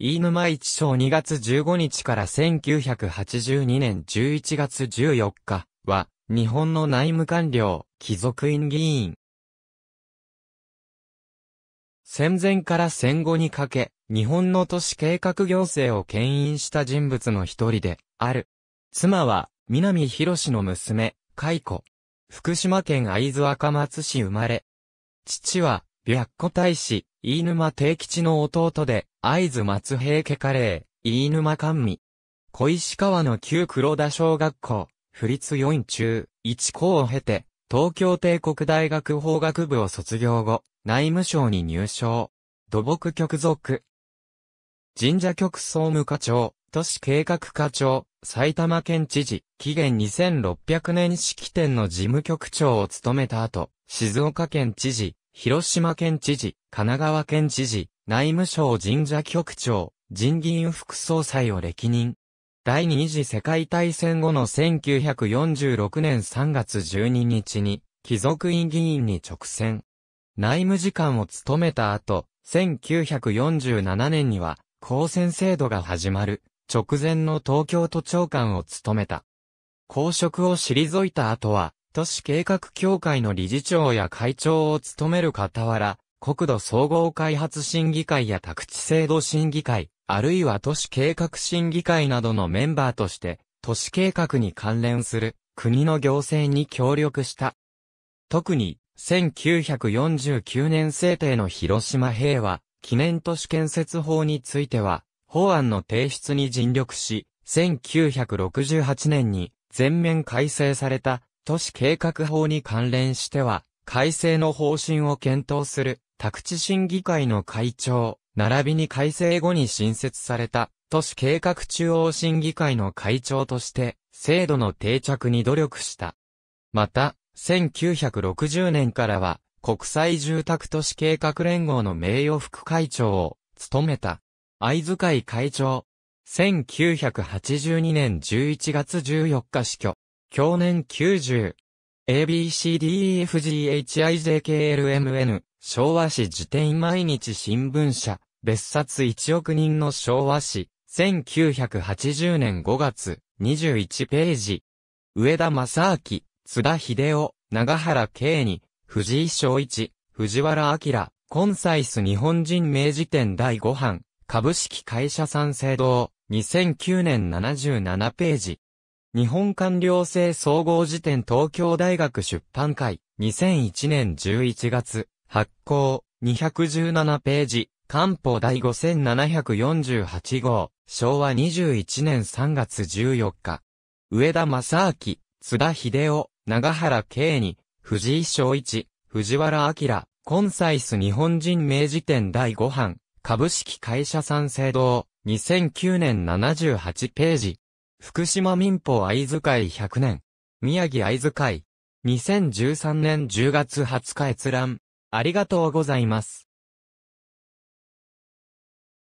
飯沼一章2月15日から1982年11月14日は、日本の内務官僚、貴族院議員。戦前から戦後にかけ、日本の都市計画行政を牽引した人物の一人で、ある。妻は、南博の娘、海子。福島県会津若松市生まれ。父は、白子大使、飯沼定吉の弟で、会津松平家カレー、飯沼甘味。小石川の旧黒田小学校、府立4院中、1校を経て、東京帝国大学法学部を卒業後、内務省に入省。土木局属。神社局総務課長、都市計画課長、埼玉県知事、紀元2600年式典の事務局長を務めた後、静岡県知事、広島県知事、神奈川県知事、内務省神社局長、人議院副総裁を歴任。第二次世界大戦後の1946年3月12日に、貴族院議員に直選。内務次官を務めた後、1947年には、公選制度が始まる、直前の東京都長官を務めた。公職を退いた後は、都市計画協会の理事長や会長を務める傍ら、国土総合開発審議会や宅地制度審議会、あるいは都市計画審議会などのメンバーとして、都市計画に関連する国の行政に協力した。特に、1949年制定の広島平和記念都市建設法については、法案の提出に尽力し、1968年に全面改正された都市計画法に関連しては、改正の方針を検討する宅地審議会の会長、並びに改正後に新設された、都市計画中央審議会の会長として、制度の定着に努力した。また、1960年からは、国際住宅都市計画連合の名誉副会長を、務めた。藍塚会会長。1982年11月14日死去。去年90。ABCDEFGHIJKLMN 昭和史辞典毎日新聞社別冊1億人の昭和史1980年5月21ページ上田正明津田秀夫長原圭に藤井昭一藤原明コンサイス日本人名辞典第5版株式会社賛成堂2009年77ページ日本官僚制総合辞典東京大学出版会、2001年11月、発行、217ページ、官報第5748号、昭和21年3月14日。上田正明、津田秀夫、長原慶に、藤井翔一、藤原明、コンサイス日本人名辞典第5版、株式会社賛成堂、2009年78ページ、福島民法合図会100年。宮城合図会。2013年10月20日閲覧。ありがとうございます。